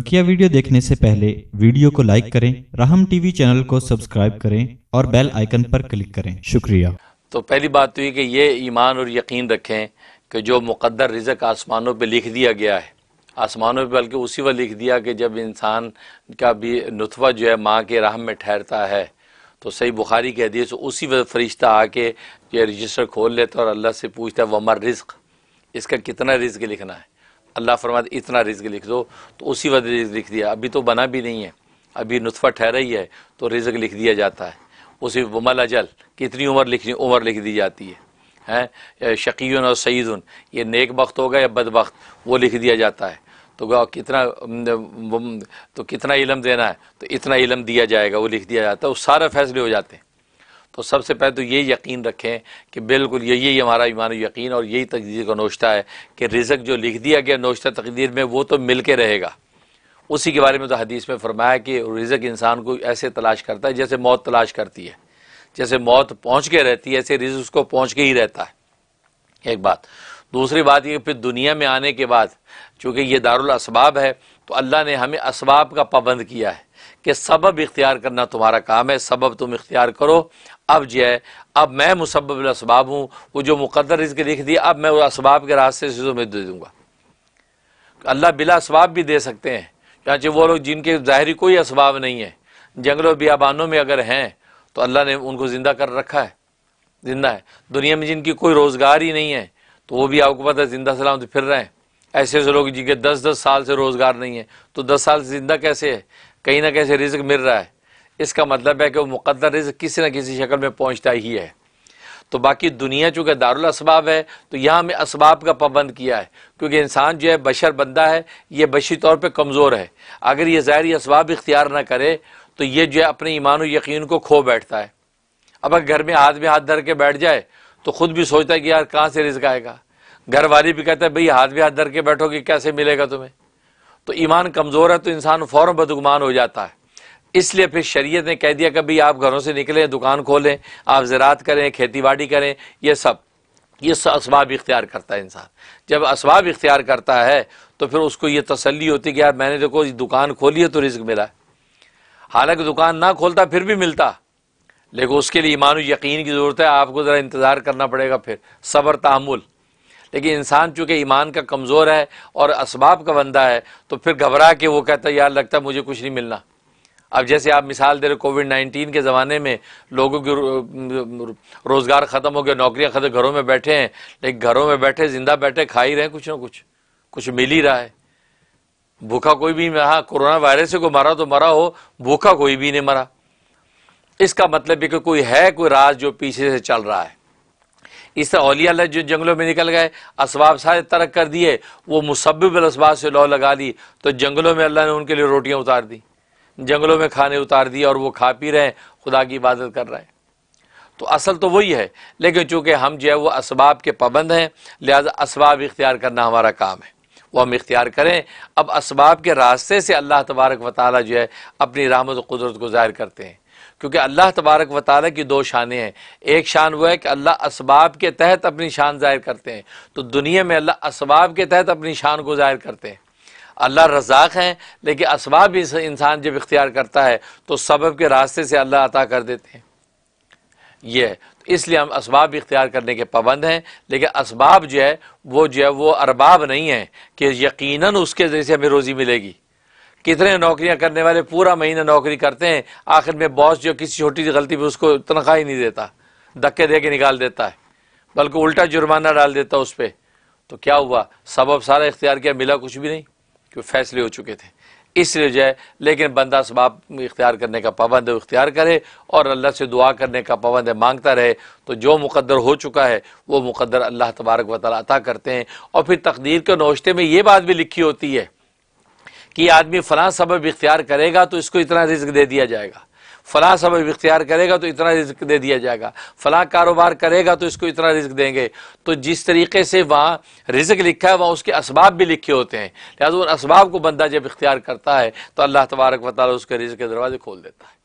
बकिया वीडियो देखने से पहले वीडियो को लाइक करें राहम टीवी चैनल को सब्सक्राइब करें और बेल आइकन पर क्लिक करें शुक्रिया तो पहली बात तो ये कि ये ईमान और यकीन रखें कि जो मुकद्दर रिजक आसमानों पे लिख दिया गया है आसमानों पे बल्कि उसी वक्त लिख दिया कि जब इंसान का भी नुतवा जो है माँ के राह में ठहरता है तो सही बुखारी कह दिए उसी वक्त फरिश्ता आके ये रजिस्टर खोल लेता और अल्लाह से पूछता है वमर रिस्क इसका कितना रिज्क लिखना है अल्लाह फरमाते इतना रिज्क लिख दो तो उसी वक्त रिज्क लिख दिया अभी तो बना भी नहीं है अभी नुतफ़ा ठहरा ही है तो रिज्क लिख दिया जाता है उसी वमल अजल कितनी उम्र लिखनी उम्र लिख दी जाती है हैं शकीन और सईदुन ये नेक वक्त होगा या बद वक्त वो लिख दिया जाता है तो गो कितना तो कितना इलम देना है तो इतना इलम दिया जाएगा वो लिख दिया जाता है वो सारे फैसले हो जाते हैं तो सबसे पहले तो ये यकीन रखें कि बिल्कुल यही ही हमारा ईमान यकीन और यही तकदीर का नोश्ता है कि रिजक जो लिख दिया गया नोश्ता तकदीर में वो तो मिल के रहेगा उसी के बारे में तो हदीस में फरमाया कि रिजक इंसान को ऐसे तलाश करता है जैसे मौत तलाश करती है जैसे मौत पहुँच के रहती है ऐसे रिजक उसको पहुँच के ही रहता है एक बात दूसरी बात ये फिर दुनिया में आने के बाद चूँकि ये दारुल असबाब है तो अल्लाह ने हमें असबाब का पाबंद किया है कि सबब इख्तियार करना तुम्हारा काम है सबब तुम इख्तियार करो अब जो है अब मैं मुसबल इसबाब हूँ वो जो मुकदर इसके लिख दिया अब मैं उस इसबाब के रास्ते से तुम्हें दे दूँगा अल्लाह बिला इसबाब भी दे सकते हैं चाहे वो लोग जिनके ज़ाहरी कोई इसबाब नहीं है जंगलों बियाबानों में अगर हैं तो अल्लाह ने उनको ज़िंदा कर रखा है ज़िंदा है दुनिया में जिनकी कोई रोज़गार ही नहीं है तो वो भी आपको पता है ज़िंदा सलाम तो फिर रहे हैं ऐसे ऐसे लोग जिनके दस दस साल से रोज़गार नहीं है तो दस साल से ज़िंदा कैसे है कहीं ना कहीं से रिज्क मिल रहा है इसका मतलब है कि वो मुकदर रिज्क किसी न किसी शक्ल में पहुँचता ही है तो बाकी दुनिया चूँकि दारुलसबाब है तो यहाँ हमें इसबाब का पाबंद किया है क्योंकि इंसान जो है बशर बंदा है ये बशी तौर पर कमज़ोर है अगर ये ज़ाहरी इसबाब इख्तियार ना करे तो ये जो है अपने ईमान यकीन को खो बैठता है अब अगर घर में हाथ में हाथ धर के बैठ जाए तो ख़ुद भी सोचता है कि यार कहाँ से रिज्क आएगा घर वाली भी कहता है भाई हाथ में हाथ धर के बैठोगे कैसे मिलेगा तुम्हें तो ईमान कमज़ोर है तो इंसान फ़ौर बदगुमान हो जाता है इसलिए फिर शरीयत ने कह दिया कभी आप घरों से निकलें दुकान खोलें आप ज़रात करें खेती बाड़ी करें ये सब ये इसबाब इख्तियार करता है इंसान जब इसबाब इख्तियार करता है तो फिर उसको ये तसली होती है कि यार मैंने देखो दुकान खोली है तो रिज्क मिला है हालांकि दुकान ना खोलता फिर भी मिलता लेकिन उसके लिए ईमान यकीन की ज़रूरत है आपको ज़रा इंतज़ार करना पड़ेगा फिर सब्र तामुल लेकिन इंसान चूँकि ईमान का कमज़ोर है और इसबाब का बंदा है तो फिर घबरा के वो कहता है यार लगता है मुझे कुछ नहीं मिलना अब जैसे आप मिसाल दे रहे कोविड नाइन्टीन के ज़माने में लोगों के रोज़गार ख़त्म हो गया नौकरियां ख़त्म घरों में बैठे हैं लेकिन घरों में बैठे ज़िंदा बैठे खा ही रहे हैं कुछ ना कुछ कुछ मिल ही रहा है भूखा कोई भी हाँ कोरोना वायरस से कोई मरा तो मरा हो भूखा कोई भी नहीं मरा इसका मतलब है कि कोई है कोई राज जो पीछे से चल रहा है इस तरह ओलिया जो जंगलों में निकल गए इसबाब सारे तरक कर दिए वो मुसब्बिल इसबाब से लौ लगा ली तो जंगलों में अल्लाह ने उनके लिए रोटियाँ उतार दी जंगलों में खाने उतार दिए और वो खा पी रहे हैं खुदा की इबादत कर रहे हैं तो असल तो वही है लेकिन चूँकि हम जो है वो इसबाब के पाबंद हैं लिहाजा इसबाब इख्तियार करना हमारा काम है वो हम इख्तियार करें अब इसबाब के रास्ते से अल्लाह तबारक वाली जो है अपनी रहमत तो कुदरत को ज़ाहिर करते हैं क्योंकि अल्लाह तबारक वाली की दो शानें हैं एक शान वह है कि अल्लाह इसबाब के तहत अपनी शान ज़ाहिर करते हैं तो दुनिया में अल्लाह इसबाब के तहत अपनी शान को ज़ाहिर करते हैं अल्लाह रजाक हैं लेकिन इसबाब भी इंसान जब इख्तियार करता है तो सबब के रास्ते से अल्लाह अता कर देते हैं यह तो इसलिए हम इसबाब इख्तियार करने के पाबंद हैं लेकिन इसबाब जो है वो जो है वो अरबाब नहीं हैं कि यकीनन उसके ज़रिए हमें रोज़ी मिलेगी कितने नौकरियां करने वाले पूरा महीना नौकरी करते हैं आखिर में बॉस जो किसी छोटी सी गलती पर उसको तनख्वाह ही नहीं देता धक्के दे के निकाल देता है बल्कि उल्टा जुर्माना डाल देता उस पर तो क्या हुआ सबब सारा इख्तियार किया मिला कुछ भी नहीं क्योंकि फैसले हो चुके थे इसलिए जो है लेकिन बंदा सबाब इख्तियार करने का पाबंद है इख्तियार करे और अल्लाह से दुआ करने का पाबंद है मांगता रहे तो जो मुकद्दर हो चुका है वो मुकद्दर अल्लाह तबारक वाली अता करते हैं और फिर तकदीर के नौशते में ये बात भी लिखी होती है कि आदमी फ़लाँ सबब इख्तियार करेगा तो इसको इतना रिज्क दे दिया जाएगा फ़लाँ सबब इख्तियार करेगा तो इतना रिज्क दे दिया जाएगा फ़लाँ कारोबार करेगा तो इसको इतना रिज्क देंगे तो जिस तरीके से वहाँ रिज्क लिखा है वहाँ उसके इसबाब भी लिखे होते हैं लिहाजा उन इसबाब को बंदा जब इख्तियार करता है तो अल्लाह तबारक वाली उसके रिज्क के दरवाजे खोल देता है